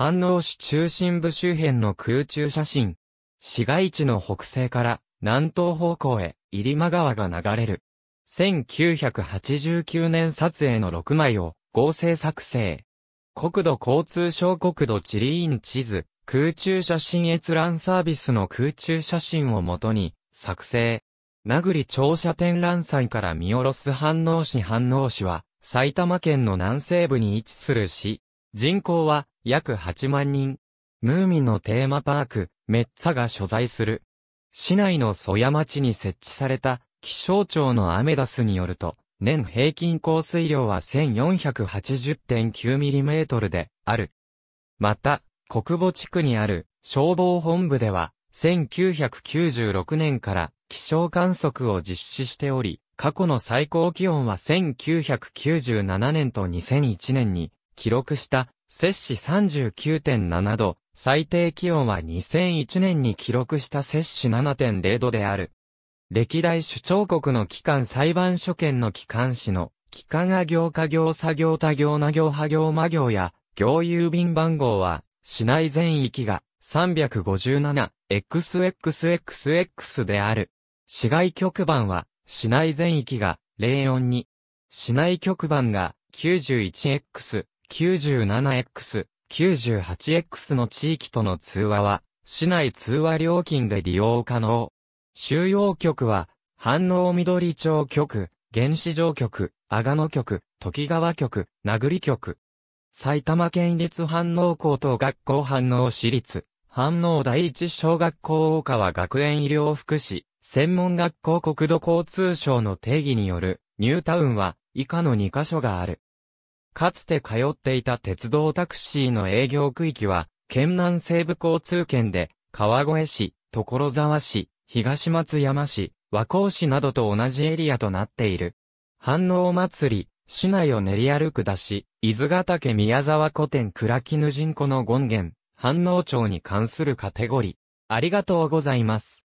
反応市中心部周辺の空中写真。市街地の北西から南東方向へ入間川が流れる。1989年撮影の6枚を合成作成。国土交通省国土地理院地図、空中写真閲覧サービスの空中写真をもとに作成。名栗庁舎展覧祭から見下ろす反応市反応市は埼玉県の南西部に位置する市。人口は約8万人。ムーミンのテーマパーク、メッツァが所在する。市内の蘇谷町に設置された気象庁のアメダスによると、年平均降水量は1 4 8 0 9トルである。また、国母地区にある消防本部では、1996年から気象観測を実施しており、過去の最高気温は1997年と2001年に記録した摂氏39.7度、最低気温は2001年に記録した摂氏7.0度である。歴代主張国の機関裁判所権の機関士の、機関が行家行作業他行な行派行魔行や、行郵便番号は、市内全域が 357XXXX である。市外局番は、市内全域が04に、市内局番が 91X、97X、98X の地域との通話は、市内通話料金で利用可能。収容局は、反応緑町局、原子城局、阿賀野局、時川局、名栗局。埼玉県立反応高等学校反応市立、反応第一小学校大川学園医療福祉、専門学校国土交通省の定義による、ニュータウンは、以下の2カ所がある。かつて通っていた鉄道タクシーの営業区域は、県南西部交通圏で、川越市、所沢市、東松山市、和光市などと同じエリアとなっている。反応祭り、市内を練り歩くだし、伊豆ヶ岳宮沢古典倉木絹人子の権限、反応町に関するカテゴリー。ありがとうございます。